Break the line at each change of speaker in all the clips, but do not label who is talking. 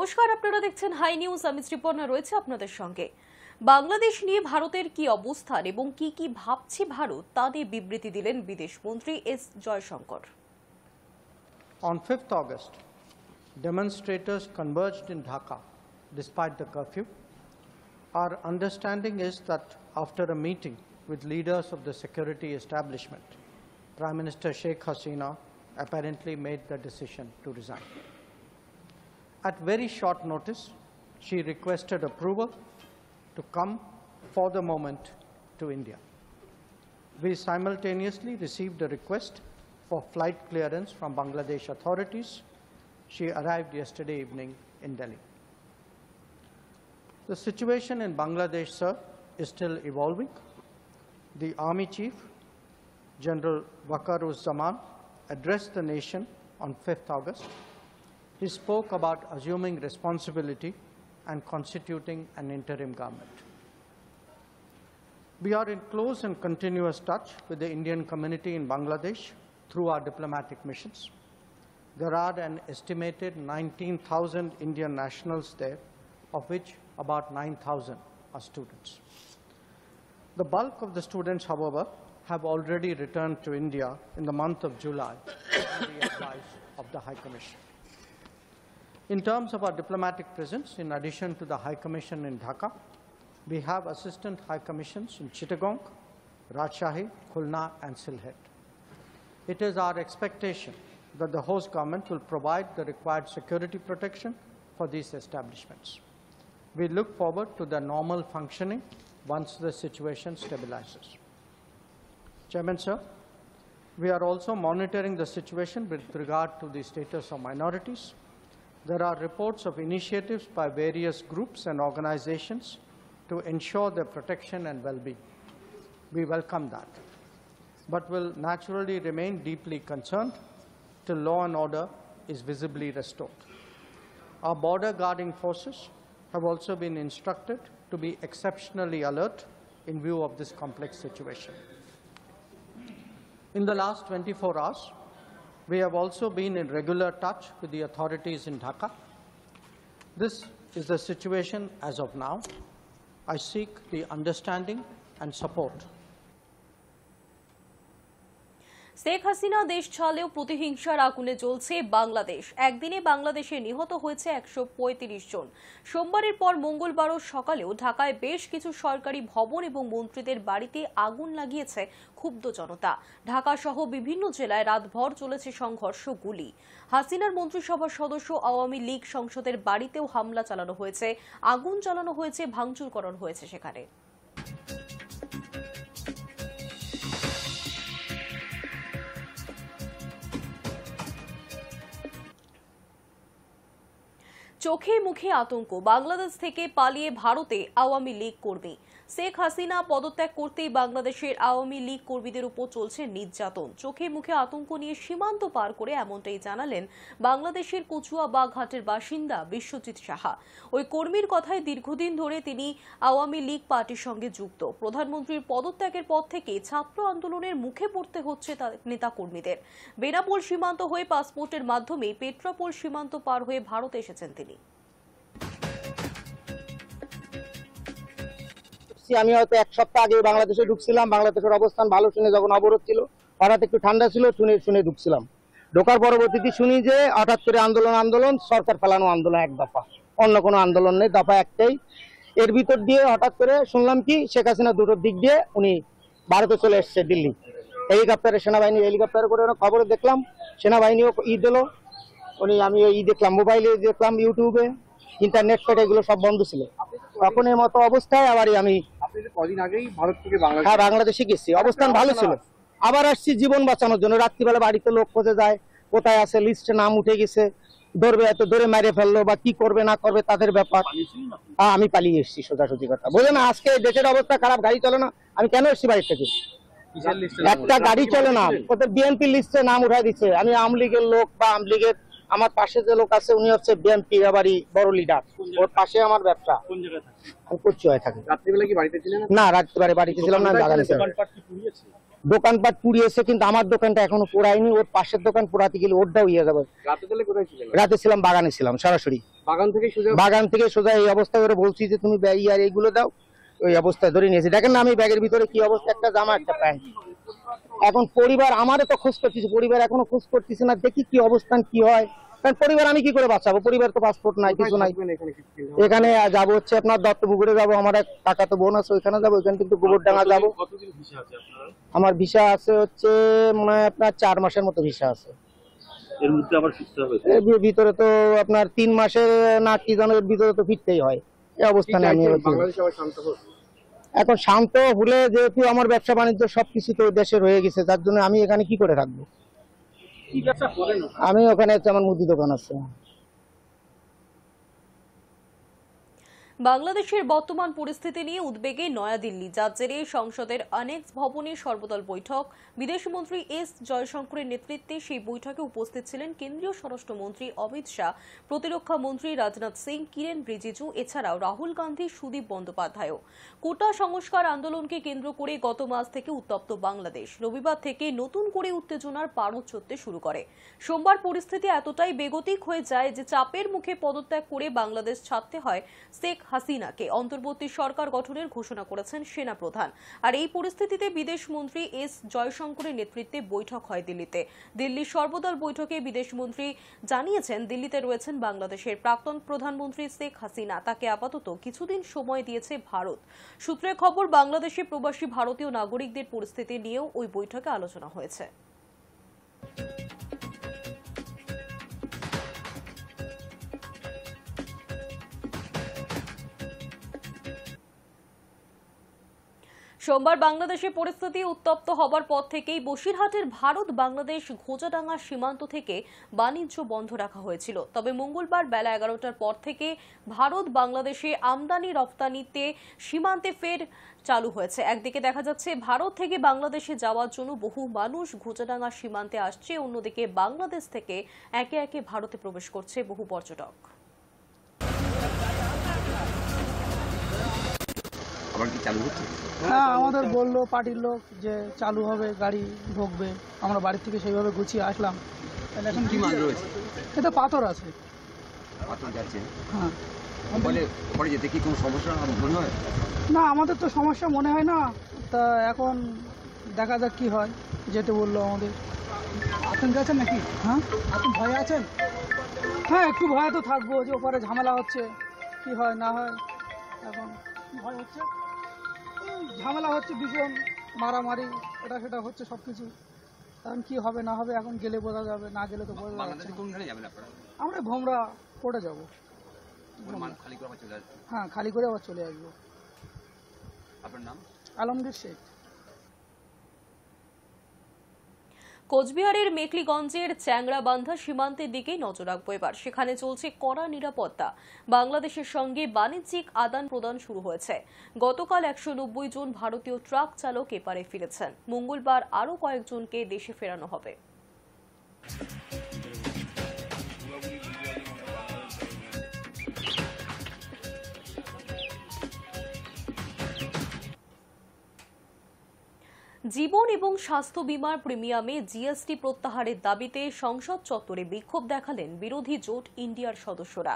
নমস্কার আপনারা দেখছেন হাই নিউজ আমি শ্রীপর্ণা রয়েছে আপনাদের সঙ্গে বাংলাদেশ নিয়ে ভারতের কি অবস্থান এবং কি কি ভাবছে ভারত তা নিয়ে বিবৃতি দিলেন বিদেশ মন্ত্রী S Jaishankar
on fifth August demonstrators converge in Dhaka despite the curfew our understanding is that after a meeting with leaders of the security establishment prime minister Sheikh Hasina apparently made the decision to resign At very short notice, she requested approval to come for the moment to India. We simultaneously received a request for flight clearance from Bangladesh authorities. She arrived yesterday evening in Delhi. The situation in Bangladesh, sir, is still evolving. The Army Chief, General Waqaruz Zaman, addressed the nation on 5th August he spoke about assuming responsibility and constituting an interim government. We are in close and continuous touch with the Indian community in Bangladesh through our diplomatic missions. There are an estimated 19,000 Indian nationals there, of which about 9,000 are students. The bulk of the students, however, have already returned to India in the month of July on the advice of the High Commission. In terms of our diplomatic presence, in addition to the High Commission in Dhaka, we have assistant high commissions in Chittagong, Rajshahi, Khulna, and Silhet. It is our expectation that the host government will provide the required security protection for these establishments. We look forward to the normal functioning once the situation stabilizes. Chairman, sir, we are also monitoring the situation with regard to the status of minorities there are reports of initiatives by various groups and organizations to ensure their protection and well-being. We welcome that, but will naturally remain deeply concerned till law and order is visibly restored. Our border guarding forces have also been instructed to be exceptionally alert in view of this complex situation. In the last 24 hours, we have also been in regular touch with the authorities in Dhaka. This is the situation as of now. I seek the understanding and support
Sheikh Hasina দেশ ছাড়লেও প্রতিহিংসার আগুনে জ্বলছে বাংলাদেশ একদিনে বাংলাদেশে নিহত হয়েছে একশো পঁয়ত্রিশ জন সোমবারের পর মঙ্গলবারও সকালেও ঢাকায় বেশ কিছু সরকারি ভবন এবং মন্ত্রীদের বাড়িতে আগুন লাগিয়েছে ক্ষুব্ধ জনতা ঢাকা সহ বিভিন্ন জেলায় রাতভর চলেছে সংঘর্ষ গুলি হাসিনার মন্ত্রিসভার সদস্য আওয়ামী লীগ সংসদের বাড়িতেও হামলা চালানো হয়েছে আগুন চালানো হয়েছে ভাঙচুরকরণ হয়েছে সেখানে চোখে মুখে আতঙ্ক বাংলাদেশ থেকে পালিয়ে ভারতে আওয়ামী লীগ কর্মী শেখ হাসিনা পদত্যাগ করতেই বাংলাদেশের আওয়ামী লীগ কর্মীদের উপর চলছে নির্যাতন চোখে মুখে আতঙ্ক নিয়ে সীমান্ত পার করে এমনটাই জানালেন বাংলাদেশের কচুয়া বা ঘাটের বাসিন্দা বিশ্বজিৎ সাহা ওই কর্মীর কথায় দীর্ঘদিন ধরে তিনি আওয়ামী লীগ পার্টির সঙ্গে যুক্ত প্রধানমন্ত্রীর পদত্যাগের পর থেকে ছাত্র আন্দোলনের মুখে পড়তে হচ্ছে নেতা কর্মীদের বেনাপোল সীমান্ত হয়ে পাসপোর্টের মাধ্যমে পেট্রাপোল সীমান্ত পার হয়ে ভারতে এসেছেন তিনি
আসছি আমি হয়তো এক সপ্তাহ আগে বাংলাদেশে ঢুকছিলাম বাংলাদেশের অবস্থান ভালো শুনে যখন অবরোধ ছিল হঠাৎ একটু ঠান্ডা ছিল শুনে শুনে ঢুকছিলাম ঢোকার পরবর্তীতে শুনি যে হঠাৎ করে আন্দোলন আন্দোলন সরকার ফেলানো আন্দোলন এক দফা অন্য কোনো আন্দোলন নেই দফা একটাই এর ভিতর দিয়ে হঠাৎ করে শুনলাম কি শেখ হাসিনা দুটোর দিক দিয়ে উনি ভারতে চলে এসছে দিল্লি হেলিকপ্টারে সেনাবাহিনী হেলিকপ্টারে করে অনেক খবর দেখলাম সেনাবাহিনীও ঈদ এলো উনি আমি ই দেখলাম মোবাইলে দেখলাম ইউটিউবে ইন্টারনেট ফেট এগুলো সব বন্ধ ছিল তখন এর মতো অবস্থায় আবারই আমি
হ্যাঁ বাংলাদেশে গেছি অবস্থান ভালো ছিল
আবার আসছি জীবন বাঁচানোর জন্য রাত্রিবেলা বাড়িতে লোক খোঁজে যায় কোথায় আছে লিস্টে নাম উঠে গেছে ধরবে এত ধরে মেরে ফেললো বা কি করবে না করবে তাদের ব্যাপার আমি পালিয়ে এসেছি সোজাসুজি কথা বলে না আজকে দেশের অবস্থা খারাপ গাড়ি চলে না আমি কেন এসেছি বাড়ির থেকে
একটা গাড়ি চলে না
ওদের বিএনপি লিস্টে নাম উঠাই দিচ্ছে আমি আওয়ামী লীগের লোক বা আওয়ামী লীগের আমার পাশে যে লোক আছে উনি হচ্ছে বিএনপি আবারই বড় লিডার ওর পাশে আমার ব্যবসা আমি কুচ্ছি বাড়িতে না রাত্রিবেলা বাড়িতে ছিলাম না বাগানে দোকানপাট পুড়িয়েছে কিন্তু আমার দোকানটা এখনো পোড়ায়নি ওর পাশের দোকান পোড়াতে গেলে ওরটাও ইয়ে যাবে রাতে ছিলাম বাগানে ছিলাম সরাসরি বাগান থেকে সোজা বাগান থেকে সোজা এই অবস্থা করে বলছি যে তুমি ইয়ে আর এইগুলো দাও ওই অবস্থায় ধরে নিয়েছি দেখেন না আমি ব্যাগের ভিতরে কি অবস্থা একটা জামা একটা প্যান্ট এখন পরিবার আমারও তো খোঁজ করতেছি পরিবার এখনো খোঁজ করতেছে না দেখি কি অবস্থান কি হয় কারণ পরিবার আমি কি করে বাঁচাবো পরিবার তো পাসপোর্ট নাই কিছু নাই এখানে যাবো হচ্ছে আপনার দত্তপুকুরে যাবো আমার এক টাকা তো বোন আছে ওইখানে যাবো ওইখানে কিন্তু গোবরডাঙ্গা যাবো আমার ভিসা আছে হচ্ছে মনে হয় আপনার চার মাসের মতো ভিসা আছে ভিতরে তো আপনার তিন মাসের না কি জানো ভিতরে তো ফিরতেই হয় এই অবস্থানে আমি বাংলাদেশ আবার শান্ত এখন শান্ত হলে যেহেতু আমার ব্যবসা বাণিজ্য সবকিছু তো দেশে রয়ে গেছে যার জন্য আমি এখানে কি করে রাখবো আমি ওখানে একটা আমার মুদি দোকান আছে
বাংলাদেশের বর্তমান পরিস্থিতি নিয়ে উদ্বেগে নয়াদিল্লি যার জেরে সংসদের অনেক ভবনে সর্বদল বৈঠক বিদেশমন্ত্রী এস জয়শঙ্করের নেতৃত্বে সেই বৈঠকে উপস্থিত ছিলেন কেন্দ্রীয় স্বরাষ্ট্রমন্ত্রী অমিত শাহ প্রতিরক্ষা মন্ত্রী রাজনাথ সিং কিরেন রিজিজু এছাড়াও রাহুল গান্ধী সুদীপ বন্দ্যোপাধ্যায়ও কোটা সংস্কার আন্দোলনকে কেন্দ্র করে গত মাস থেকে উত্তপ্ত বাংলাদেশ রবিবার থেকে নতুন করে উত্তেজনার পারদ চড়তে শুরু করে সোমবার পরিস্থিতি এতটাই বেগতিক হয়ে যায় যে চাপের মুখে পদত্যাগ করে বাংলাদেশ ছাড়তে হয় শেখ হাসিনাকে অন্তর্বর্তী সরকার গঠনের ঘোষণা করেছেন সেনা প্রধান আর এই পরিস্থিতিতে বিদেশ মন্ত্রী এস জয়শঙ্করের নেতৃত্বে বৈঠক হয় দিল্লিতে দিল্লির সর্বদল বৈঠকে বিদেশমন্ত্রী জানিয়েছেন দিল্লিতে রয়েছেন বাংলাদেশের প্রাক্তন প্রধানমন্ত্রী শেখ হাসিনা তাকে আপাতত কিছুদিন সময় দিয়েছে ভারত সূত্রে খবর বাংলাদেশে প্রবাসী ভারতীয় নাগরিকদের পরিস্থিতি নিয়েও ওই বৈঠকে আলোচনা হয়েছে সোমবার বাংলাদেশে পরিস্থিতি উত্তপ্ত হবার পর থেকেই বসিরহাটের ভারত বাংলাদেশ ঘোজাডাঙ্গা সীমান্ত থেকে বাণিজ্য বন্ধ রাখা হয়েছিল তবে মঙ্গলবার বেলা এগারোটার পর থেকে ভারত বাংলাদেশে আমদানি রপ্তানিতে সীমান্তে ফের চালু হয়েছে একদিকে দেখা যাচ্ছে ভারত থেকে বাংলাদেশে যাওয়ার জন্য বহু মানুষ ঘোজাডাঙ্গা সীমান্তে আসছে অন্যদিকে বাংলাদেশ থেকে একে একে ভারতে প্রবেশ করছে বহু পর্যটক
আবার কি চালু হচ্ছে হ্যাঁ আমাদের বললো পার্টির লোক যে চালু হবে গাড়ি ঢুকবে আমরা বাড়ির থেকে সেইভাবে গুছিয়ে আসলাম এখন কি মাল রয়েছে এটা পাথর আছে পাথর যাচ্ছে হ্যাঁ বলে যেতে কি কোনো সমস্যা মনে হয় না আমাদের তো সমস্যা মনে হয় না তা এখন দেখা যাক কি হয় যেতে বললো আমাদের আতঙ্কে আছেন নাকি হ্যাঁ আপনি ভয়ে আছেন হ্যাঁ একটু ভয়ে তো থাকবো যে ওপারে ঝামেলা হচ্ছে কি হয় না হয় এখন ভয় হচ্ছে ঝামেলা হচ্ছে ভীষণ মারামারি এটা সেটা হচ্ছে সব কিছু এখন কি হবে না হবে এখন গেলে বোঝা যাবে না গেলে তো বোঝা যাবে আমরা ভোমরা করে যাবো হ্যাঁ
খালি করে আবার চলে আসবো আপনার নাম আলমগীর শেখ কোচবিহারের মেকলিগঞ্জের চ্যাংরাবান্ধা সীমান্তের দিকে নজর রাখবো এবার সেখানে চলছে কড়া নিরাপত্তা বাংলাদেশের সঙ্গে বাণিজ্যিক আদান প্রদান শুরু হয়েছে গতকাল একশো জন ভারতীয় ট্রাক চালক এপারে ফিরেছেন মঙ্গলবার আরও কয়েকজনকে দেশে ফেরানো হবে জীবন এবং স্বাস্থ্য বিমার প্রিমিয়ামে জিএসটি প্রত্যাহারের দাবিতে সংসদ চত্বরে বিক্ষোভ দেখালেন বিরোধী জোট ইন্ডিয়ার সদস্যরা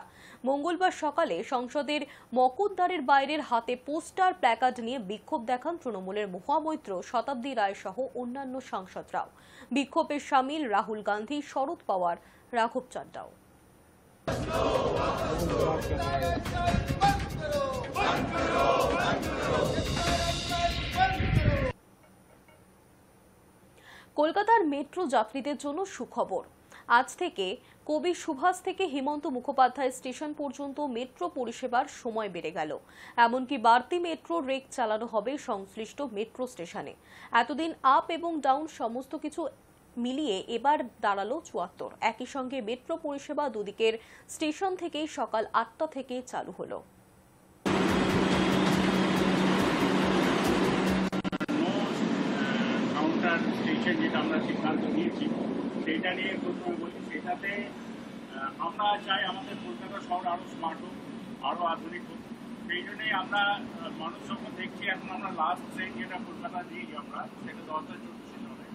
মঙ্গলবার সকালে সংসদের মকদ্দারের বাইরের হাতে পোস্টার প্ল্যাকার্ড নিয়ে বিক্ষোভ দেখান তৃণমূলের মহামৈত্র শতাব্দী রায় সহ অন্যান্য সাংসদরাও বিক্ষোভের সামিল রাহুল গান্ধী শরদ পাওয়ার রাঘব চাড্ডাও কলকাতার মেট্রো যাত্রীদের জন্য সুখবর আজ থেকে কবি সুভাষ থেকে হিমন্ত মুখোপাধ্যায় স্টেশন পর্যন্ত মেট্রো পরিষেবার সময় বেড়ে গেল এমনকি বাড়তি মেট্রো রেক চালানো হবে সংশ্লিষ্ট মেট্রো স্টেশনে এতদিন আপ এবং ডাউন সমস্ত কিছু মিলিয়ে এবার দাঁড়ালো চুয়াত্তর একই সঙ্গে মেট্রো পরিষেবা দুদিকের স্টেশন থেকেই সকাল আটটা থেকে চালু হলো
করার স্টেশন যেটা আমরা সিদ্ধান্ত নিয়েছি
সেটা নিয়ে প্রথমে বলি সেটাতে আমরা চাই আমাদের কলকাতা শহর আরও স্মার্ট হোক আরও আধুনিক হোক সেই জন্যই আমরা মানুষ যখন দেখছি এখন আমরা লাস্ট ট্রেন যেটা কলকাতা দিয়ে আমরা সেটা দশটা চব্বিশে হবে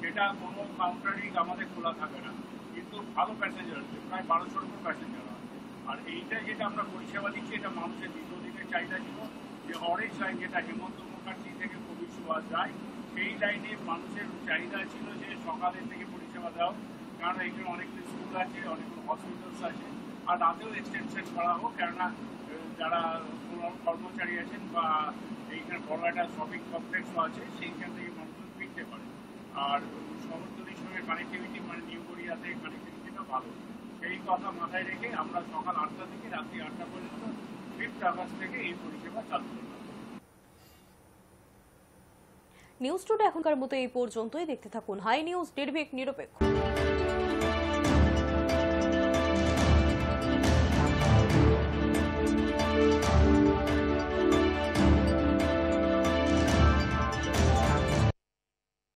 সেটা কোনো কাউন্টারিং আমাদের খোলা থাকে না কিন্তু ভালো প্যাসেঞ্জার আছে প্রায় বারোশোর উপর প্যাসেঞ্জার আছে আর এইটা যেটা আমরা পরিষেবা দিচ্ছি এটা মানুষের দীর্ঘদিনের চাহিদা ছিল যে অরেঞ্জ লাইন যেটা হেমন্ত মুখার্জি থেকে কবি যায় সেই লাইনে মানুষের চাহিদা ছিল যে সকালের থেকে পরিষেবা দাও কারণ এখানে অনেক স্কুল আছে অনেক হসপিটালস আছে আর রাতেও এক্সটেনশন করা হোক কেননা যারা কর্মচারী আছেন বা এইখানে বড় একটা শপিং কমপ্লেক্সও আছে সেইখান থেকে মানুষজন ফিরতে পারে আর শহরতলির সঙ্গে কানেক্টিভিটি মানে নিউ কোরিয়াতে কানেক্টিভিটিটা ভালো সেই কথা মাথায় রেখে আমরা সকাল আটটা থেকে রাত্রি আটটা পর্যন্ত ফিফথ আগস্ট থেকে এই পরিষেবা চালু করলাম
নিউজ টুডে এখনকার মতো এই পর্যন্তই দেখতে থাকুন হাই নিউজ নিরপেক্ষ